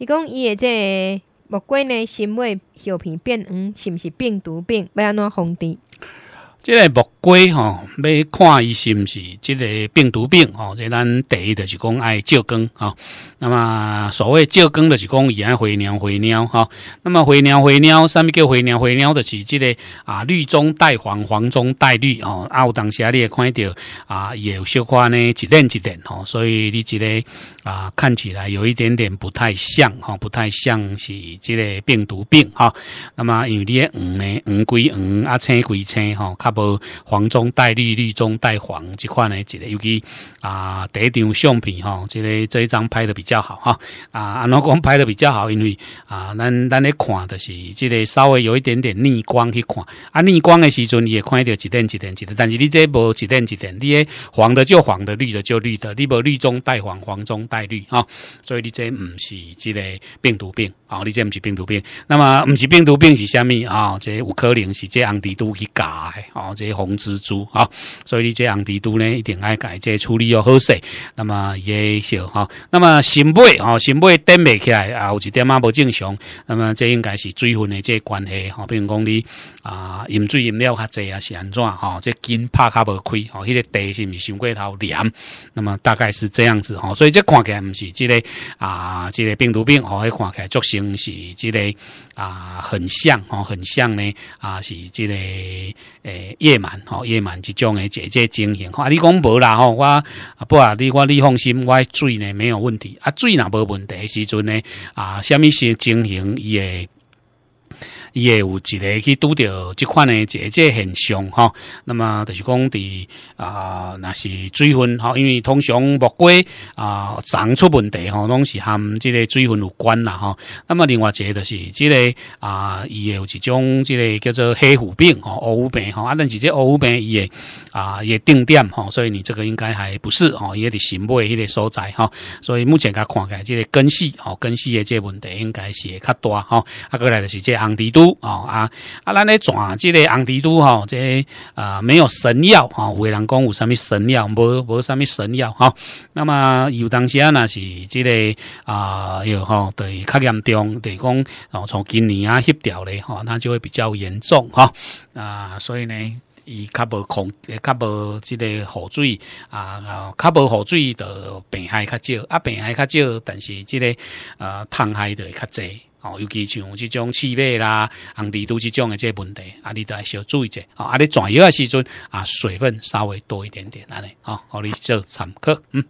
伊讲伊诶即个木瓜呢，心胃叶片变黄，是毋是病毒病？要安怎防治？即个木。鸡吼，要看伊是毋是即个病毒病吼，即咱第一著就是讲爱照光吼。那么所谓照光著就是讲伊爱灰苗灰苗吼。那么回尿回尿，啥物叫回尿回尿？著是即个啊绿中带黄，黄中带绿吼、啊。有当时你会看着啊，伊有小可呢，一点一点吼，所以你即个啊看起来有一点点不太像吼，不太像是即个病毒病吼。那么因为你黄呢，黄归黄啊，青归青吼，较无。黄中带绿，绿中带黄，这款呢？一个尤其啊，第一张相片哈，这个这一张拍的比较好哈。啊，安怎光拍的比较好，因为啊，咱咱咧看的是，这个稍微有一点点逆光去看啊，逆光的时阵也看到一点一点一点，但是你这无一点一点，你黄的就黄的，绿的就绿的，你无绿中带黄，黄中带绿啊。所以你这唔是这个病毒病啊，你这唔是病毒病。那么唔是病毒病是虾米啊？这有可能是这红蜘蛛去咬的哦，这红。蜘蛛啊，所以你这红鼻都呢一定爱改这处理要好些，那么也少哈。那么心肺哈心肺顶起来啊有一点啊不正常，那么这应该是水分的这关系哈。比如讲你啊饮水饮料较济啊是安怎哈？这筋拍卡不开哦，迄个地是毋是伤过头黏？那么大概是这样子哈，所以这看起来唔是即个啊，即个病毒病哦，迄看起来作性是即个啊很像哦，很像呢啊是即个。诶，夜蛮吼夜蛮，即种诶，这些经吼。啊，你讲无啦吼，我啊，不啊，你我你放心，我水呢没有问题，啊，水若无问题，诶时阵呢，啊，虾米是情形伊会。伊也有一个去拄着即款呢，一个现象吼，那么就是讲的啊，那是水分吼，因为通常木瓜啊长出问题吼，拢是含即个水分有关啦吼。那么另外一个就是即个啊，伊会有一种即个叫做黑腐病吼、乌病吼啊，但即这乌病伊的啊也定点吼，所以你这个应该还不是吼，也得寻觅迄个所在哈。所以目前甲看来，即个根系吼、根系的即个问题应该是会较大哈。啊，过来就是即个都啊啊啊！咱咧转即个红帝都哈，即呃没有神药啊，无人讲有啥物神药，无无啥物神药哈。那么有当时啊，那是即个啊，有吼对较严重，对讲然后从今年啊协调咧哈，那就会比较严重哈啊。所以呢，伊较无诶较无即个雨水啊，较无雨水，就病害较少啊，病害较少，但是即个呃烫害会较济。哦，尤其像这种气味啦、红蜘都即这诶的这问题，啊，你都爱小注意者。下。啊，你转移的时阵啊，水分稍微多一点点，安尼哦，互你做参考，嗯。